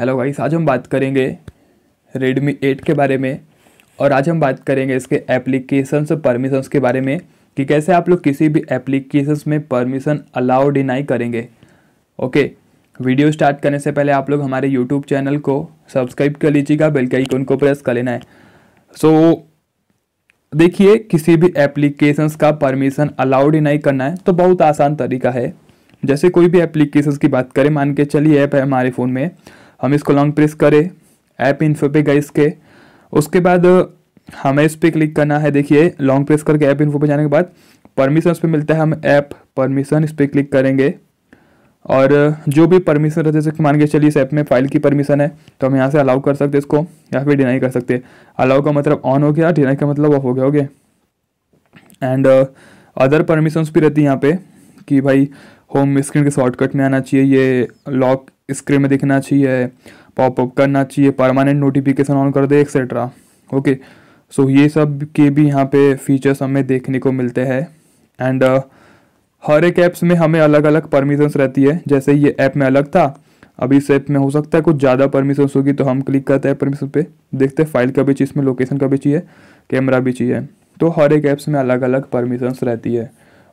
hello guys आज हम बात करेंगे रेडमी 8 के बारे में और आज हम बात करेंगे इसके एप्लीकेशंस और परमिशंस के बारे में कि कैसे आप लोग किसी भी एप्लीकेशंस में परमिशन अलाउ डिनाई करेंगे ओके वीडियो स्टार्ट करने से पहले आप लोग हमारे यूट्यूब चैनल को सब्सक्राइब कर लीजिएगा बेल के आइकन को प्रेस कर लेना है सो so, देखिए किसी भी एप्लीकेशंस का परमिशन अलाउ डिनाई करना है तो बहुत आसान तरीका है जैसे कोई भी एप्लीकेशंस की बात करें मान के चलिए ऐप है हमारे फ़ोन में हम इसको लॉन्ग प्रेस करें ऐप इन्फो पे गए इसके उसके बाद हमें इस पर क्लिक करना है देखिए लॉन्ग प्रेस करके ऐप इन्फो पे जाने के बाद परमिशन उस पर मिलता है हम ऐप परमिशन इस पर क्लिक करेंगे और जो भी परमिशन रहते जैसे मान के चलिए इस ऐप में फाइल की परमिशन है तो हम यहाँ से अलाउ कर सकते इसको या फिर डिनाई कर सकते अलाउ का मतलब ऑन हो गया डिनाई का मतलब ऑफ हो गया ओके एंड अदर परमिशंस भी रहती है यहाँ पे कि भाई होम स्क्रीन के शॉर्टकट में आना चाहिए ये लॉक स्क्रीन में दिखना चाहिए पॉपअप करना चाहिए परमानेंट नोटिफिकेशन ऑन कर दे एक्सेट्रा ओके सो ये सब के भी यहाँ पे फीचर्स हमें देखने को मिलते हैं एंड uh, हर एक ऐप्स में हमें अलग अलग परमिशंस रहती है जैसे ये ऐप में अलग था अभी इस ऐप में हो सकता है कुछ ज़्यादा परमिशंस होगी तो हम क्लिक करते हैं परमिशन पे देखते हैं फाइल का भी चाहिए इसमें लोकेशन का भी चाहिए कैमरा भी चाहिए तो हर एक ऐप्स में अलग अलग परमिशंस रहती है